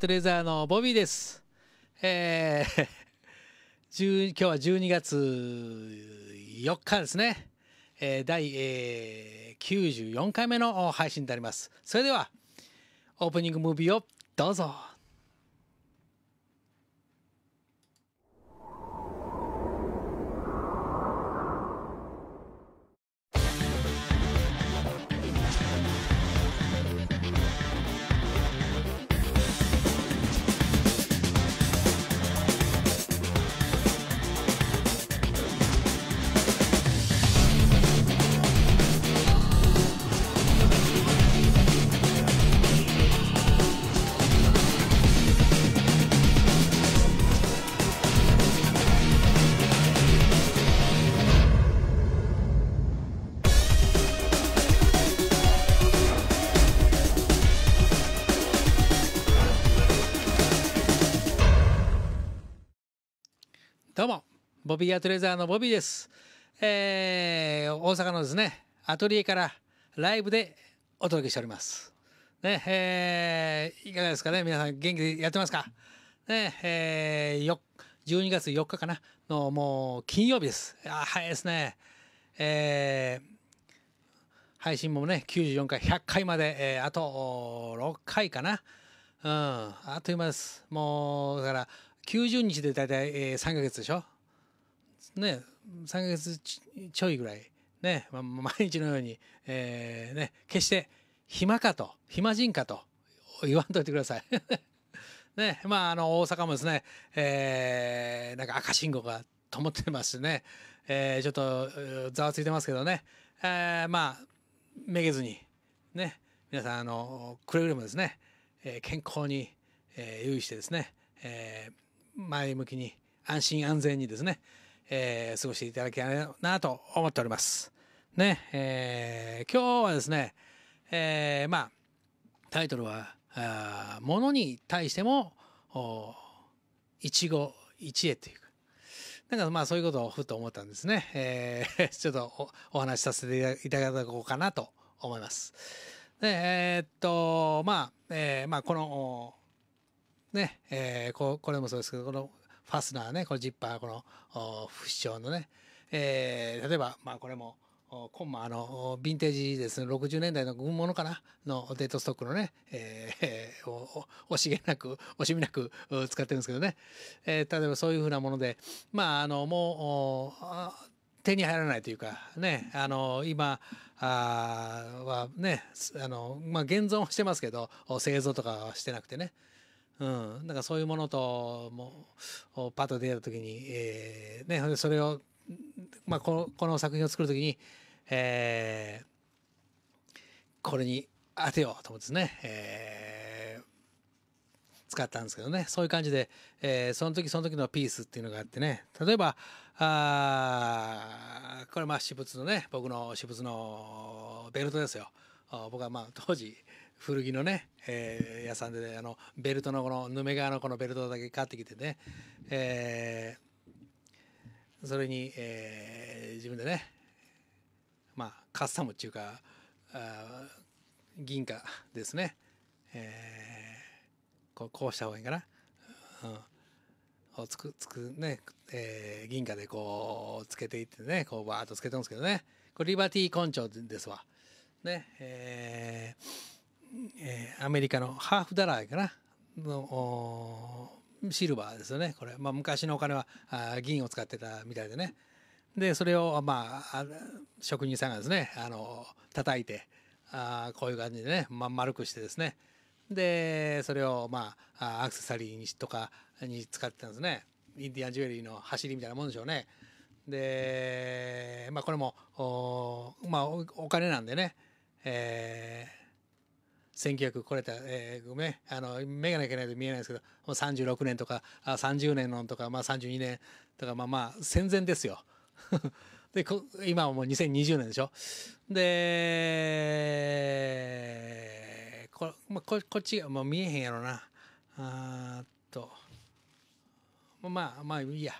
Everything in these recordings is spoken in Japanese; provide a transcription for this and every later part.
トレザーのボビーです。えー、今日は12月4日ですね。えー、第、えー、94回目の配信になります。それでは、オープニングムービーをどうぞ。ボビーアトレザーのボビーです、えー、大阪のですねアトリエからライブでお届けしておりますねえー、いかがですかね皆さん元気でやってますかねえー、よ12月4日かなのもう金曜日ですあ早いですねえー配信もね、94回、100回まで、えー、あと6回かな。うん、あっという間です。もう、だから、90日で大体、えー、3ヶ月でしょね、3ヶ月ちょいぐらい、ね、毎日のように、えー、ね、決して暇かと、暇人かと言わんといてください。ね、まあ、あの、大阪もですね、えー、なんか赤信号が灯ってますしね、えー、ちょっと、ざわついてますけどね、えー、まあ、めげずに、ね、皆さん、あの、くれぐれもですね、えー、健康に、えー、留意してですね、えー、前向きに、安心安全にですね、えー、過ごしていただきたいなと思っております。ね、えー、今日はですね、えー、まあ、タイトルは、あ物に対しても、一語一会というか、なんかまあそういうことをふと思ったんですね。えー、ちょっとお話しさせていただこうかなと思います。で、えー、っと、まあ、えー、まあこの、ね、えー、ここれもそうですけど、このファスナーねこのジッパーこの不死鳥のね、えー、例えばまあこれもコンマあのヴィンテージですね60年代の軍物かなのデートストックのね、えー、を惜しげなく惜しみなく使ってるんですけどね、えー、例えばそういうふうなものでまああのもう手に入らないというかねあの今あはねあの、まあ、現存はしてますけど製造とかはしてなくてねうん、んかそういうものともパッと出会った時に、えーね、それを、まあ、このこの作品を作る時に、えー、これに当てようと思ってですね、えー、使ったんですけどねそういう感じで、えー、その時その時のピースっていうのがあってね例えばあこれまあ私物のね僕の私物のベルトですよ僕はまあ当時古着のね、えー、屋さんで、ね、あのベルトのこのヌメ革のこのベルトだけ買ってきてね、えー、それに、えー、自分でねまあカスタムっていうかあ銀貨ですね、えー、こうこうした方がいいかな、うん、をつくつくね、えー、銀貨でこうつけていってねこうバーッとつけてるんですけどねこれリバティ根性ですわねえーえー、アメリカのハーフダラーかなのシルバーですよねこれ、まあ、昔のお金はあ銀を使ってたみたいでねでそれを、まあ、職人さんがですねあの叩いてあこういう感じでね、ま、丸くしてですねでそれを、まあ、アクセサリーにとかに使ってたんですねインディアンジュエリーの走りみたいなもんでしょうねで、まあ、これもお,、まあ、お金なんでね、えー1900これた、えー、ごめんあの眼鏡けないと見えないですけど36年とかあ30年のとか、まあ、32年とかまあまあ戦前ですよ。で今はもう2020年でしょ。でこ,、まあ、ここっちがもう見えへんやろな。あっとまあまあいいや。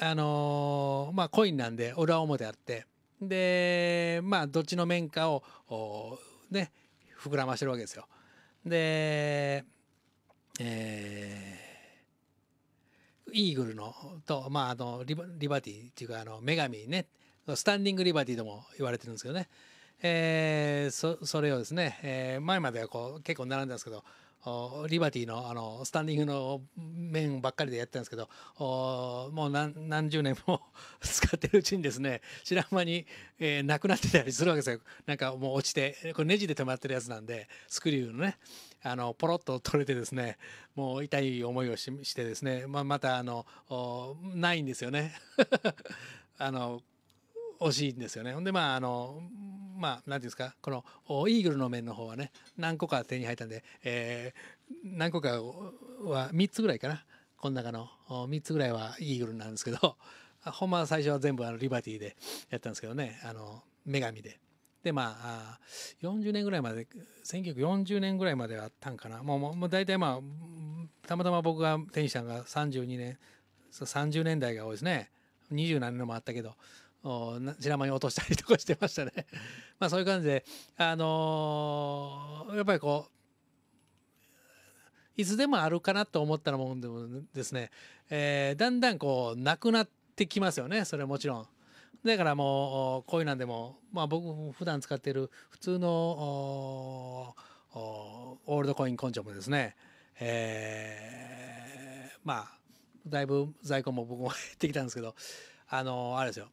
あのー、まあコインなんで裏表あってでまあどっちの面かをね膨らましてるわけですよ。で、えー、イーグルのと、まあ、あのリバリバティっていうかあの女神ねスタンディングリバティとも言われてるんですけどね、えー、そそれをですね、えー、前まではこう結構並んでんですけどリバティのあのスタンディングの面ばっかりでやってたんですけどもう何何十年も 使ってるうちにですね知らん間に、えー、なくなってたりするわけですよなんかもう落ちてこれネジで止まってるやつなんでスクリューのねあのポロッと取れてですねもう痛い思いをししてですね、まあ、またあのないんですよね あの惜しいんですよね。ほんでまああのまあ何てうんですかこのイーグルの面の方はね何個か手に入ったんで、えー、何個かは3つぐらいかなこの中の3つぐらいはイーグルなんですけど ほんま最初は全部あのリバティでやったんですけどねあの女神で。でまあ40年ぐらいまで1940年ぐらいまではあったんかなもうもう大体まあたまたま僕が手にしたのが32年30年代が多いですね。20何年もあったけど白間に落としたりとかしてましたね まあそういう感じで、あのー、やっぱりこう、いつでもあるかなと思ったもんでもですね、えー、だんだんこう、なくなってきますよね、それもちろん。だからもう、こういうなんでも、まあ僕、普段使ってる普通のーオールドコイン根性もですね、えー、まあ、だいぶ在庫も僕も 減ってきたんですけど、あのー、あれですよ。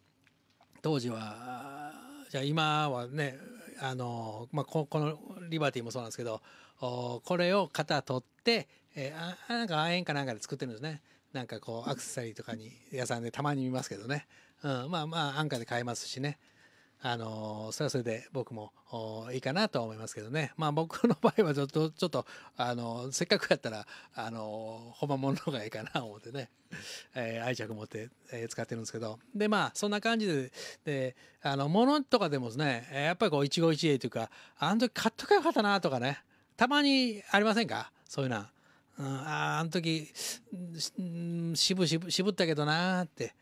当時はじゃあ今はねあの、まあ、ここのリバティもそうなんですけどこれを型取って、えー、あなんか亜鉛かなんかで作ってるんですねなんかこうアクセサリーとかに屋さんでたまに見ますけどね、うん、まあまあ安価で買えますしね、あのそれはそれで僕もいいかなと思いますけどねまあ僕の場合はちょっと ちょっとあのせっかくやったらあの本物の方がいいかな思ってね、えー、愛着持って、えー、使ってるんですけどでまあそんな感じでであの物とかでもですねやっぱりこう一期一会というかあの時買っとけばよかったなとかねたまにありませんかそういうのは。うん、ああの時、う渋渋ったけどなって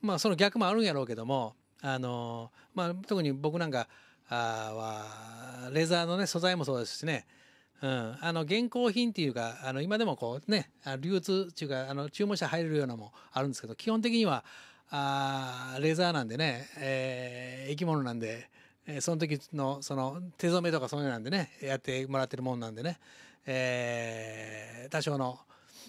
まあその逆もあるんやろうけどもあのまあ、特に僕なんかあはレザーの、ね、素材もそうですしね、うん、あの現行品っていうかあの今でもこう、ね、流通っていうかあの注文者入れるようなもあるんですけど基本的にはあレザーなんでね、えー、生き物なんで、えー、その時のその手染めとかそういうなんでねやってもらってるもんなんでね、えー、多少の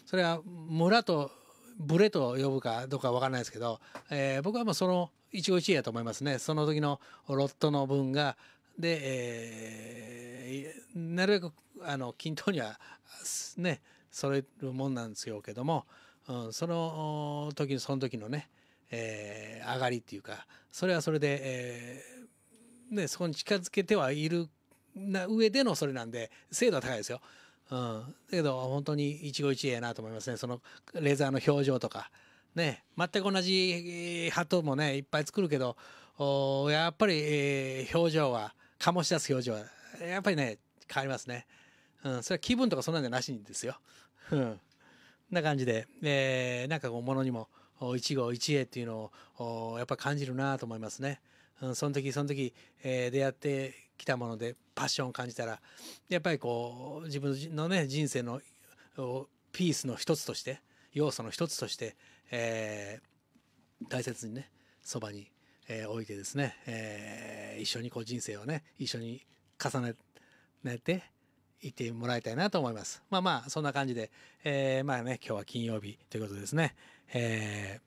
それは村とブレと呼ぶかどうかわからないですけど、えー、僕はもうその一期一会やと思いますねその時のロットの分がで、えー、なるべくあの均等にはねそれるもんなんですよけども、うん、その時その時のね、えー、上がりっていうかそれはそれで、えーね、そこに近づけてはいるな上でのそれなんで精度は高いですよ。うん、だけど本当に一期一会やなと思いますねそのレザーの表情とかね全く同じハトもねいっぱい作るけどおやっぱり、えー、表情は醸し出す表情はやっぱりね変わりますね、うん、それは気分とかそんなんじゃなしにですよ、うん、な感じで、えー、なんかこうものにも一期一会っていうのをやっぱ感じるなと思いますね、うん、その時その時、えー、出会ってきたものでパッション感じたらやっぱりこう自分のね人生のピースの一つとして要素の一つとして、えー、大切にねそばに、えー、置いてですね、えー、一緒にこう人生をね一緒に重ねていってもらいたいなと思います。まあまあそんな感じで、えー、まあね今日は金曜日ということですね。え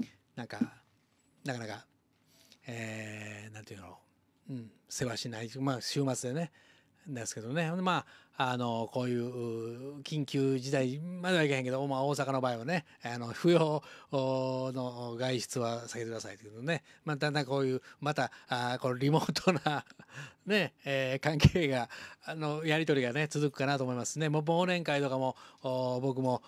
ー、なんかなかなか、えー、なんていうのうん、世話しない、まあ、週末でねですけどねまああのこういう緊急事態まではいけへんけど、まあ、大阪の場合はねあの 不要の外出は避けてくださいけいうのね、まあ、だんだんこういうまたあこのリモートな ね、えー、関係があのやり取りがね続くかなと思いますねもう忘年会とかも僕も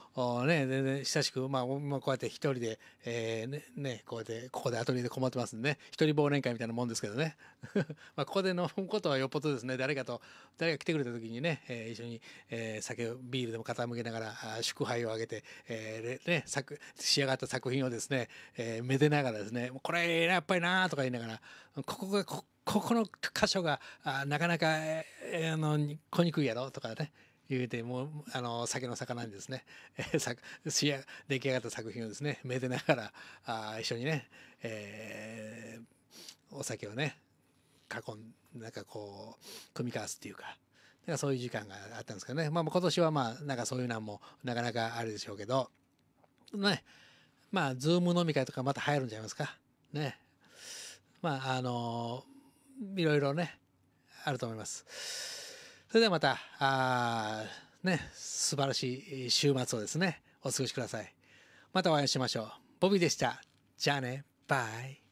ね全然親しく、まあ、こうやって一人で、えーね、ねこうやってここでアトリエで困ってますんで、ね、一人忘年会みたいなもんですけどね まあここで飲むことはよっぽどですね誰かと誰が来てくれた時にね、えーえー、一緒に、えー、酒をビールでも傾けながら祝杯をあげて、えーね、作仕上がった作品をですね、えー、めでながらですねこれやっぱりなとか言いながらここがこここの箇所があなかなか、えー、あの来にくいやろとかね言うてもうあの酒の魚にですね、えー、さ出来上がった作品をですねめでながらあ一緒にね、えー、お酒をね囲んなんかこう組み交わすっていうかなかそういう時間があったんですけどね、まあ、今年はまあなんかそういうのもなかなかあるでしょうけどねまあズーム飲み会とかまた入るんじゃないですかねまああのいろいろねあると思いますそれではまたあね素晴らしい週末をですねお過ごしくださいまたお会いしましょうボビーでしたじゃあねバイ